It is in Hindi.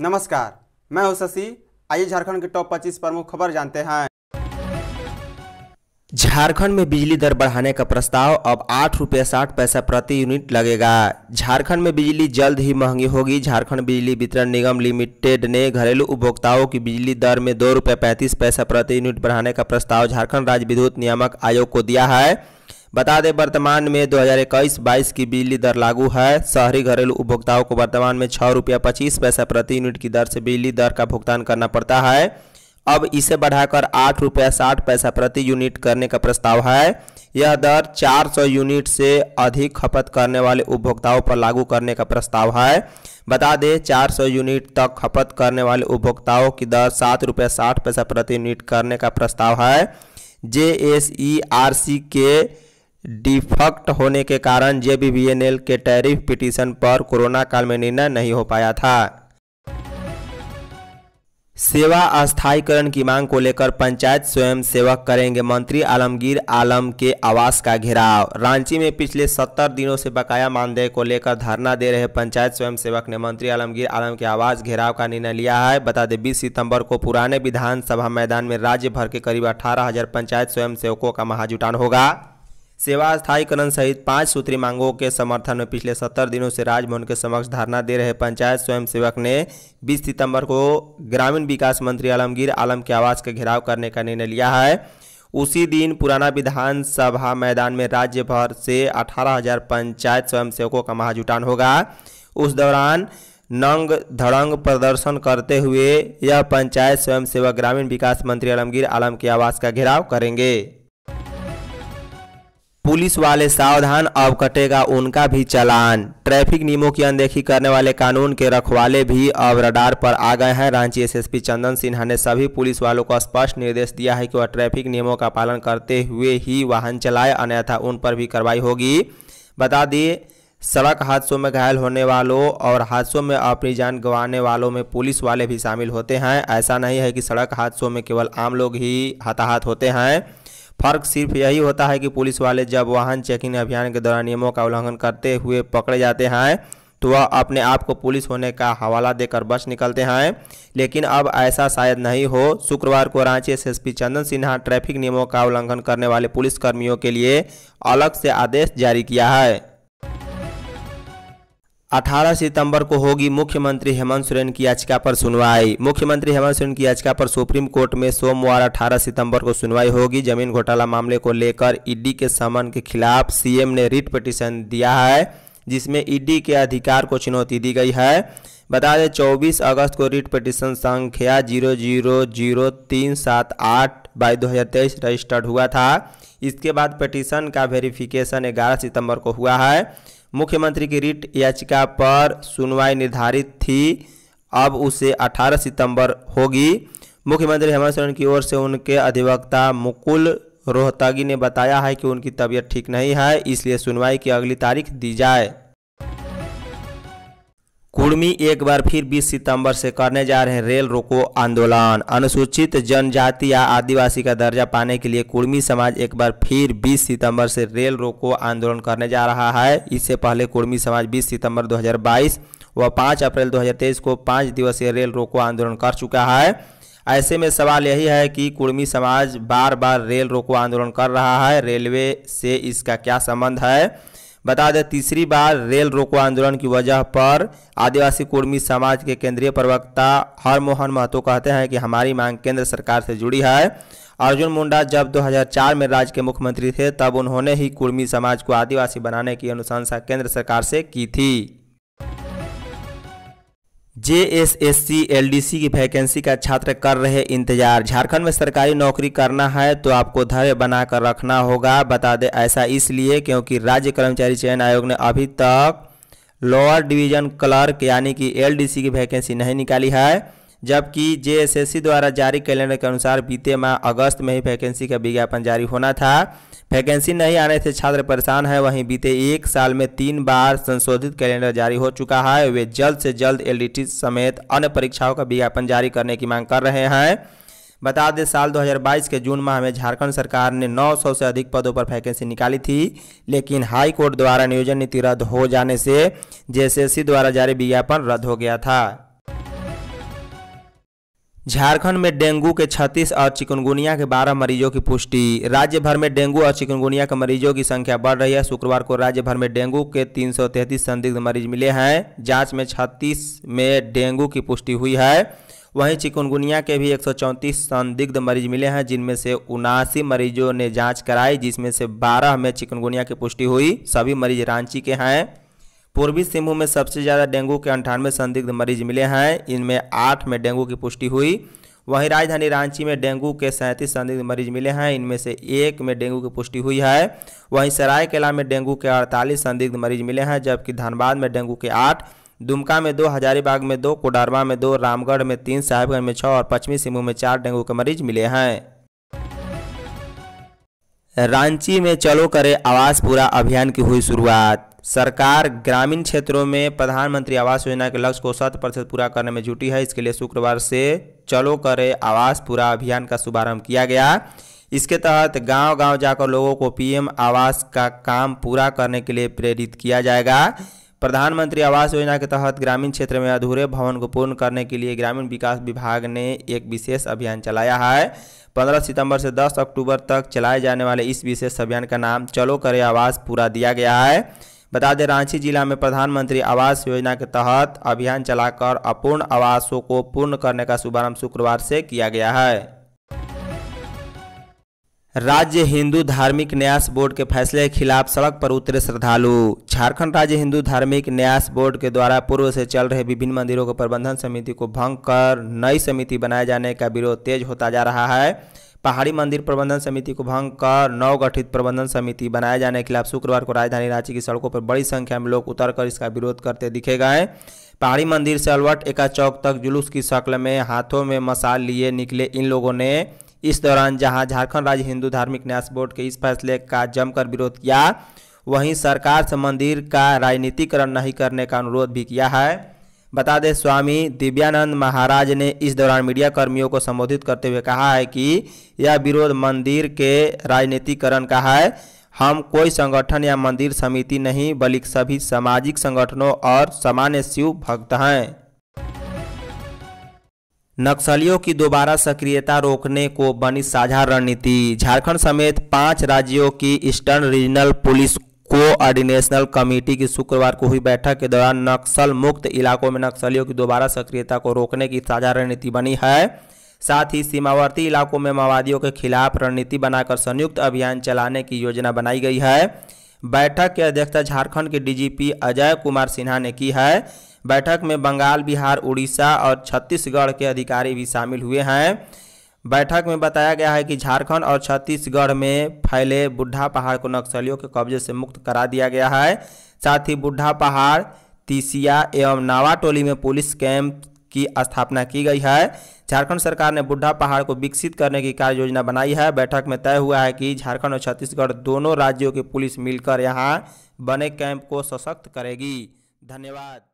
नमस्कार मैं हूं शशि आइए झारखंड के टॉप 25 प्रमुख खबर जानते हैं झारखंड में बिजली दर बढ़ाने का प्रस्ताव अब आठ रुपये साठ पैसा प्रति यूनिट लगेगा झारखंड में बिजली जल्द ही महंगी होगी झारखंड बिजली वितरण निगम लिमिटेड ने घरेलू उपभोक्ताओं की बिजली दर में दो रुपये पैंतीस पैसा प्रति यूनिट बढ़ाने का प्रस्ताव झारखंड राज्य विद्युत नियामक आयोग को दिया है बता दें वर्तमान में 2021-22 की बिजली दर लागू है शहरी घरेलू उपभोक्ताओं को वर्तमान में छः रुपया पच्चीस पैसा प्रति यूनिट की दर से बिजली दर का भुगतान करना पड़ता है अब इसे बढ़ाकर आठ रुपया साठ पैसा प्रति यूनिट करने का प्रस्ताव है यह दर 400 यूनिट से अधिक खपत करने वाले उपभोक्ताओं पर लागू करने का प्रस्ताव है बता दें 400 यूनिट तक खपत करने वाले उपभोक्ताओं की दर सात रुपये साठ पैसा प्रति यूनिट करने का प्रस्ताव है जे एस ई आर सी के डिफक्ट होने के कारण जेबीबीएनएल के टैरिफ पिटीशन पर कोरोना काल में निर्णय नहीं हो पाया था सेवा अस्थायीकरण की मांग को लेकर पंचायत स्वयं सेवक करेंगे मंत्री आलमगीर आलम के आवास का घेराव रांची में पिछले सत्तर दिनों से बकाया मानदेय को लेकर धरना दे रहे पंचायत स्वयं सेवक ने मंत्री आलमगीर आलम के आवास घेराव का निर्णय लिया है बता दें बीस सितंबर को पुराने विधानसभा मैदान में राज्य भर के करीब अठारह पंचायत स्वयं सेवकों का महाजुटान होगा सेवा स्थायीकरण सहित पांच सूत्री मांगों के समर्थन में पिछले सत्तर दिनों से राजभवन के समक्ष धरना दे रहे पंचायत स्वयंसेवक ने 20 सितंबर को ग्रामीण विकास मंत्री आलमगीर आलम के आवास का घेराव करने का निर्णय लिया है उसी दिन पुराना विधानसभा मैदान में राज्य भर से अठारह हजार पंचायत स्वयंसेवकों का महाजुटान होगा उस दौरान नंग धड़ंग प्रदर्शन करते हुए यह पंचायत स्वयंसेवक ग्रामीण विकास मंत्री आलमगीर आलम के आवास का घेराव करेंगे पुलिस वाले सावधान अब कटेगा उनका भी चलान ट्रैफिक नियमों की अनदेखी करने वाले कानून के रखवाले भी अब रडार पर आ गए हैं रांची एसएसपी चंदन सिन्हा ने सभी पुलिस वालों को स्पष्ट निर्देश दिया है कि वह ट्रैफिक नियमों का पालन करते हुए ही वाहन चलाए अन्यथा उन पर भी कार्रवाई होगी बता दिए सड़क हादसों में घायल होने वालों और हादसों में अपनी जान गंवाने वालों में पुलिस वाले भी शामिल होते हैं ऐसा नहीं है कि सड़क हादसों में केवल आम लोग ही हताहत होते हैं फर्क सिर्फ यही होता है कि पुलिस वाले जब वाहन चेकिंग अभियान के दौरान नियमों का उल्लंघन करते हुए पकड़े जाते हैं तो वह अपने आप को पुलिस होने का हवाला देकर बस निकलते हैं लेकिन अब ऐसा शायद नहीं हो शुक्रवार को Ranchi S SSP Chandan Sinha traffic नियमों का उल्लंघन करने वाले पुलिसकर्मियों के लिए अलग से आदेश जारी किया है 18 सितंबर को होगी मुख्यमंत्री हेमंत सोरेन की याचिका पर सुनवाई मुख्यमंत्री हेमंत सोरेन की याचिका पर सुप्रीम कोर्ट में सोमवार 18 सितंबर को सुनवाई होगी जमीन घोटाला मामले को लेकर ईडी के समन के खिलाफ सीएम ने रिट पिटीशन दिया है जिसमें ईडी के अधिकार को चुनौती दी गई है बता दें 24 अगस्त को रिट पिटीशन संख्या जीरो जीरो जीरो तीन सात आठ बाई दो हजार तेईस रजिस्टर्ड हुआ था इसके बाद पिटीशन का वेरिफिकेशन 11 सितंबर को हुआ है मुख्यमंत्री की रिट याचिका पर सुनवाई निर्धारित थी अब उसे 18 सितंबर होगी मुख्यमंत्री हेमंत सोरेन की ओर से उनके अधिवक्ता मुकुल रोहतगी ने बताया है कि उनकी तबीयत ठीक नहीं है इसलिए सुनवाई की अगली तारीख दी जाए कुर्मी एक बार फिर 20 सितंबर से करने जा रहे हैं रेल रोको आंदोलन अनुसूचित जनजाति या आदिवासी का दर्जा पाने के लिए कुर्मी समाज एक बार फिर 20 सितंबर से रेल रोको आंदोलन करने जा रहा है इससे पहले कुर्मी समाज 20 सितंबर 2022 व 5 अप्रैल 2023 को पाँच दिवसीय रेल रोको आंदोलन कर चुका है ऐसे में सवाल यही है कि कुर्मी समाज बार बार रेल रोको आंदोलन कर रहा है रेलवे से इसका क्या संबंध है बता दें तीसरी बार रेल रोको आंदोलन की वजह पर आदिवासी कुर्मी समाज के केंद्रीय प्रवक्ता हरमोहन महतो कहते हैं कि हमारी मांग केंद्र सरकार से जुड़ी है अर्जुन मुंडा जब 2004 में राज्य के मुख्यमंत्री थे तब उन्होंने ही कुर्मी समाज को आदिवासी बनाने की अनुशंसा केंद्र सरकार से की थी J S S C L D C की वैकेंसी का छात्र कर रहे इंतजार झारखंड में सरकारी नौकरी करना है तो आपको धैर्य बनाकर रखना होगा बता दें ऐसा इसलिए क्योंकि राज्य कर्मचारी चयन आयोग ने अभी तक लोअर डिवीजन क्लर्क यानी कि एल डी सी की वैकेंसी नहीं निकाली है जबकि जे द्वारा जारी कैलेंडर के अनुसार बीते माह अगस्त में ही वैकेंसी का विज्ञापन जारी होना था वैकेंसी नहीं आने से छात्र परेशान है वहीं बीते एक साल में तीन बार संशोधित कैलेंडर जारी हो चुका है वे जल्द से जल्द एल समेत अन्य परीक्षाओं का विज्ञापन जारी करने की मांग कर रहे हैं बता दें साल 2022 के जून माह में झारखंड सरकार ने 900 से अधिक पदों पर वैकेंसी निकाली थी लेकिन हाई कोर्ट द्वारा नियोजन नीति रद्द हो जाने से जेएसएससी द्वारा जारी विज्ञापन रद्द हो गया था झारखंड में डेंगू के 36 और चिकनगुनिया के 12 मरीजों की पुष्टि राज्य भर में डेंगू और चिकनगुनिया के मरीजों की संख्या बढ़ रही है शुक्रवार को राज्य भर में डेंगू के 333 संदिग्ध मरीज मिले हैं जांच में 36 में डेंगू की पुष्टि हुई है वहीं चिकनगुनिया के भी एक संदिग्ध मरीज मिले हैं जिनमें से उनासी मरीजों ने जाँच कराई जिसमें से बारह में चिकनगुनिया की पुष्टि हुई सभी मरीज रांची के हैं पूर्वी सिंहभूम में सबसे ज़्यादा डेंगू के अंठानवे संदिग्ध मरीज मिले हैं इनमें आठ में डेंगू की पुष्टि हुई वहीं राजधानी रांची में डेंगू के सैंतीस संदिग्ध मरीज मिले हैं इनमें से एक में डेंगू की पुष्टि हुई है वहीं सरायकेला में डेंगू के अड़तालीस संदिग्ध मरीज मिले हैं जबकि धनबाद में डेंगू के आठ दुमका में दो हजारीबाग में दो कोडारवा में दो रामगढ़ में तीन साहिबगंज में छः और पश्चिमी सिंहभूम में चार डेंगू के मरीज मिले हैं रांची में चलो करे आवास पूरा अभियान की हुई शुरुआत सरकार ग्रामीण क्षेत्रों में प्रधानमंत्री आवास योजना के लक्ष्य को शत प्रतिशत पूरा करने में जुटी है इसके लिए शुक्रवार से चलो करे आवास पूरा अभियान का शुभारंभ किया गया इसके तहत गांव गांव जाकर लोगों को पीएम आवास का काम पूरा करने के लिए प्रेरित किया जाएगा प्रधानमंत्री आवास योजना के तहत ग्रामीण क्षेत्र में अधूरे भवन को पूर्ण करने के लिए ग्रामीण विकास विभाग ने एक विशेष अभियान चलाया है 15 सितंबर से 10 अक्टूबर तक चलाए जाने वाले इस विशेष अभियान का नाम चलो करे आवास पूरा दिया गया है बता दें रांची जिला में प्रधानमंत्री आवास योजना के तहत अभियान चलाकर अपूर्ण आवासों को पूर्ण करने का शुभारंभ शुक्रवार से किया गया है राज्य हिंदू धार्मिक न्यास बोर्ड के फैसले के खिलाफ सड़क पर उतरे श्रद्धालु झारखंड राज्य हिंदू धार्मिक न्यास बोर्ड के द्वारा पूर्व से चल रहे विभिन्न मंदिरों के प्रबंधन समिति को भंग कर नई समिति बनाए जाने का विरोध तेज होता जा रहा है पहाड़ी मंदिर प्रबंधन समिति को भंग कर नवगठित प्रबंधन समिति बनाए जाने के खिलाफ शुक्रवार को राजधानी रांची की सड़कों पर बड़ी संख्या में लोग उतर कर इसका विरोध करते दिखे गए पहाड़ी मंदिर से अलवट एका चौक तक जुलूस की शक्ल में हाथों में मसाल लिए निकले इन लोगों ने इस दौरान जहां झारखंड राज्य हिंदू धार्मिक न्यास बोर्ड के इस फैसले का जमकर विरोध किया वहीं सरकार से मंदिर का राजनीतिकरण नहीं करने का अनुरोध भी किया है बता दें स्वामी दिव्यानंद महाराज ने इस दौरान मीडिया कर्मियों को संबोधित करते हुए कहा है कि यह विरोध मंदिर के राजनीतिकरण का है हम कोई संगठन या मंदिर समिति नहीं बल्कि सभी सामाजिक संगठनों और सामान्य शिव भक्त हैं नक्सलियों की दोबारा सक्रियता रोकने को बनी साझा रणनीति झारखंड समेत पांच राज्यों की eastern regional police coordinational committee की शुक्रवार को हुई बैठक के दौरान नक्सल मुक्त इलाकों में नक्सलियों की दोबारा सक्रियता को रोकने की साझा रणनीति बनी है साथ ही सीमावर्ती इलाकों में माओवादियों के खिलाफ रणनीति बनाकर संयुक्त अभियान चलाने की योजना बनाई गई है बैठक की अध्यक्षता झारखंड के डीजीपी अजय कुमार सिन्हा ने की है बैठक में बंगाल बिहार उड़ीसा और छत्तीसगढ़ के अधिकारी भी शामिल हुए हैं बैठक में बताया गया है कि झारखंड और छत्तीसगढ़ में फैले बुढ़ा पहाड़ को नक्सलियों के कब्जे से मुक्त करा दिया गया है साथ ही बुढ़ा पहाड़ तीसिया एवं नावा टोली में पुलिस कैंप की स्थापना की गई है झारखंड सरकार ने बुढ़ा पहाड़ को विकसित करने की कार्य योजना बनाई है बैठक में तय हुआ है कि झारखंड और छत्तीसगढ़ दोनों राज्यों की पुलिस मिलकर यहाँ बने कैंप को सशक्त करेगी धन्यवाद